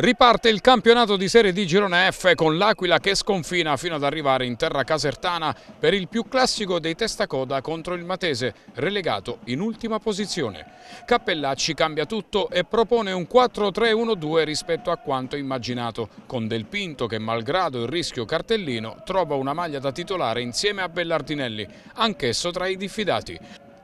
Riparte il campionato di Serie di Girone F con l'Aquila che sconfina fino ad arrivare in terra casertana per il più classico dei testacoda contro il Matese, relegato in ultima posizione. Cappellacci cambia tutto e propone un 4-3-1-2 rispetto a quanto immaginato, con Del Pinto che malgrado il rischio cartellino trova una maglia da titolare insieme a Bellardinelli, anch'esso tra i diffidati.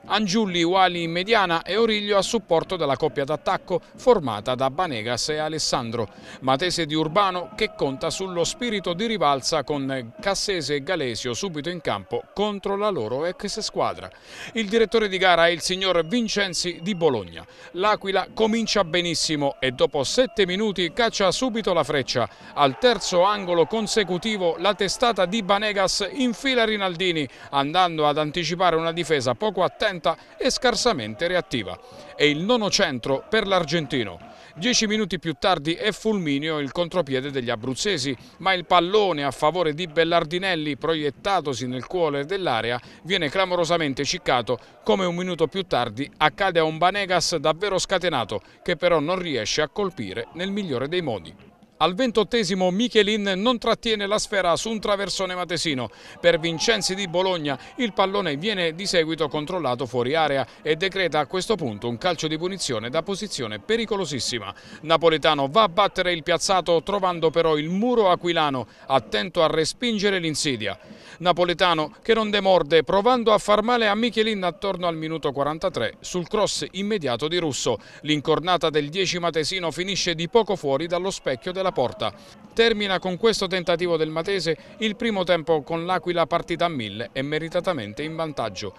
Angiulli Uali, in mediana e Origlio a supporto della coppia d'attacco formata da Banegas e Alessandro. Matese di Urbano che conta sullo spirito di rivalsa con Cassese e Galesio subito in campo contro la loro ex squadra. Il direttore di gara è il signor Vincenzi di Bologna. L'Aquila comincia benissimo e dopo sette minuti caccia subito la freccia. Al terzo angolo consecutivo la testata di Banegas infila Rinaldini andando ad anticipare una difesa poco attenta lenta e scarsamente reattiva. E il nono centro per l'Argentino. Dieci minuti più tardi è fulmineo il contropiede degli abruzzesi, ma il pallone a favore di Bellardinelli, proiettatosi nel cuore dell'area, viene clamorosamente ciccato, come un minuto più tardi accade a un Banegas davvero scatenato, che però non riesce a colpire nel migliore dei modi. Al ventottesimo Michelin non trattiene la sfera su un traversone matesino. Per Vincenzi di Bologna il pallone viene di seguito controllato fuori area e decreta a questo punto un calcio di punizione da posizione pericolosissima. Napoletano va a battere il piazzato trovando però il muro aquilano, attento a respingere l'insidia. Napoletano che non demorde provando a far male a Michelin attorno al minuto 43 sul cross immediato di Russo. L'incornata del 10 matesino finisce di poco fuori dallo specchio della della porta. Termina con questo tentativo del Matese il primo tempo con l'Aquila partita a mille e meritatamente in vantaggio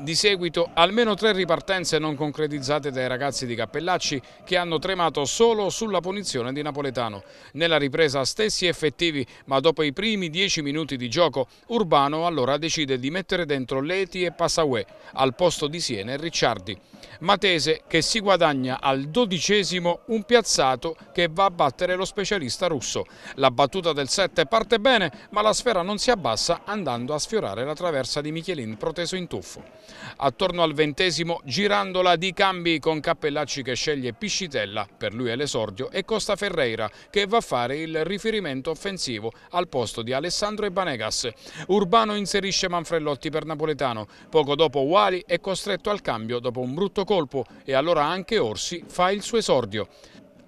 di seguito almeno tre ripartenze non concretizzate dai ragazzi di Cappellacci che hanno tremato solo sulla punizione di Napoletano. Nella ripresa stessi effettivi, ma dopo i primi dieci minuti di gioco, Urbano allora decide di mettere dentro Leti e Passaue al posto di Siena e Ricciardi. Matese che si guadagna al dodicesimo un piazzato che va a battere lo specialista russo. La battuta del 7 parte bene, ma la sfera non si abbassa andando a sfiorare la traversa di Michelin proteso in tuffo. Attorno al ventesimo girandola di cambi con Cappellacci che sceglie Piscitella, per lui è l'esordio, e Costa Ferreira che va a fare il riferimento offensivo al posto di Alessandro e Banegas. Urbano inserisce Manfrellotti per Napoletano, poco dopo Wali è costretto al cambio dopo un brutto colpo e allora anche Orsi fa il suo esordio.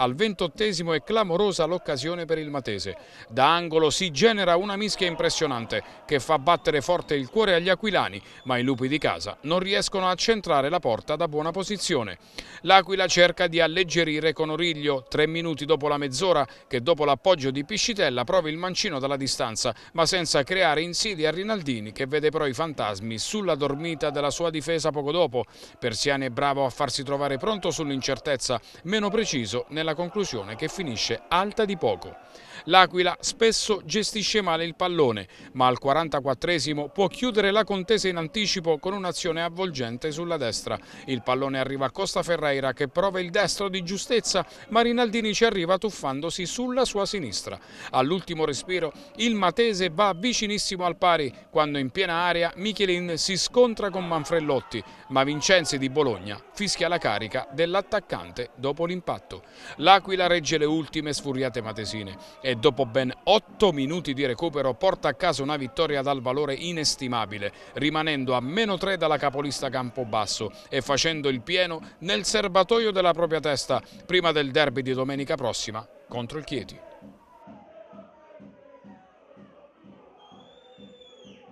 Al ventottesimo e clamorosa l'occasione per il Matese. Da angolo si genera una mischia impressionante che fa battere forte il cuore agli aquilani, ma i lupi di casa non riescono a centrare la porta da buona posizione. L'Aquila cerca di alleggerire con Origlio, tre minuti dopo la mezz'ora che dopo l'appoggio di Piscitella prova il mancino dalla distanza, ma senza creare insidi a Rinaldini che vede però i fantasmi sulla dormita della sua difesa poco dopo. Persiani è bravo a farsi trovare pronto sull'incertezza, meno preciso nella alla conclusione che finisce alta di poco. L'Aquila spesso gestisce male il pallone, ma al 44esimo può chiudere la contesa in anticipo con un'azione avvolgente sulla destra. Il pallone arriva a Costa Ferreira che prova il destro di giustezza, ma Rinaldini ci arriva tuffandosi sulla sua sinistra. All'ultimo respiro il Matese va vicinissimo al pari quando in piena area Michelin si scontra con Manfrellotti, ma Vincenzi di Bologna fischia la carica dell'attaccante dopo l'impatto. L'Aquila regge le ultime sfuriate matesine e dopo ben 8 minuti di recupero porta a casa una vittoria dal valore inestimabile, rimanendo a meno 3 dalla capolista Campobasso e facendo il pieno nel serbatoio della propria testa prima del derby di domenica prossima contro il Chieti.